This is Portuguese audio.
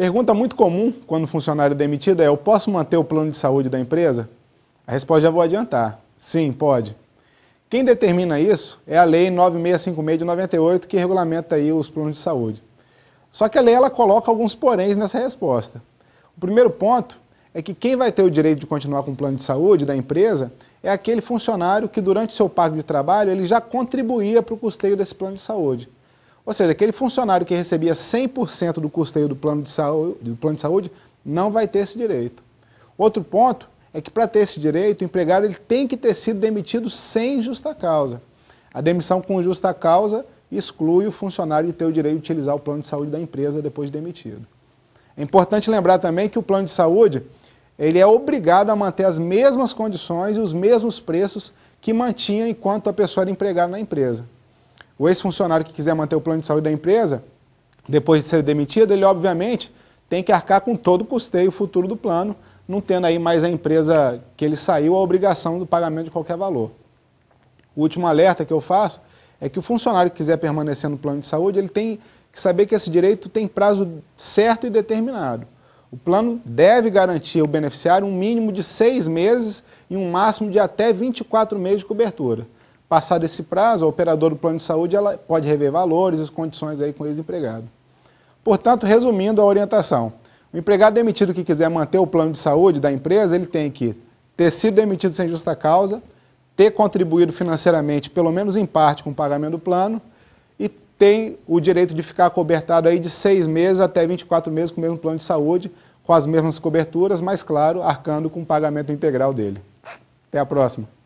Pergunta muito comum quando o funcionário é demitido é: eu posso manter o plano de saúde da empresa? A resposta já vou adiantar: sim, pode. Quem determina isso é a Lei 9656 de 98, que regulamenta aí os planos de saúde. Só que a lei ela coloca alguns poréns nessa resposta. O primeiro ponto é que quem vai ter o direito de continuar com o plano de saúde da empresa é aquele funcionário que durante seu pago de trabalho ele já contribuía para o custeio desse plano de saúde. Ou seja, aquele funcionário que recebia 100% do custeio do plano, de saúde, do plano de saúde não vai ter esse direito. Outro ponto é que para ter esse direito, o empregado ele tem que ter sido demitido sem justa causa. A demissão com justa causa exclui o funcionário de ter o direito de utilizar o plano de saúde da empresa depois de demitido. É importante lembrar também que o plano de saúde ele é obrigado a manter as mesmas condições e os mesmos preços que mantinha enquanto a pessoa era empregada na empresa. O ex-funcionário que quiser manter o plano de saúde da empresa, depois de ser demitido, ele obviamente tem que arcar com todo o custeio futuro do plano, não tendo aí mais a empresa que ele saiu a obrigação do pagamento de qualquer valor. O último alerta que eu faço é que o funcionário que quiser permanecer no plano de saúde, ele tem que saber que esse direito tem prazo certo e determinado. O plano deve garantir ao beneficiário um mínimo de seis meses e um máximo de até 24 meses de cobertura. Passado esse prazo, a operadora do plano de saúde ela pode rever valores, as condições aí com o ex-empregado. Portanto, resumindo a orientação, o empregado demitido que quiser manter o plano de saúde da empresa, ele tem que ter sido demitido sem justa causa, ter contribuído financeiramente, pelo menos em parte, com o pagamento do plano, e tem o direito de ficar cobertado aí de seis meses até 24 meses com o mesmo plano de saúde, com as mesmas coberturas, mas, claro, arcando com o pagamento integral dele. Até a próxima.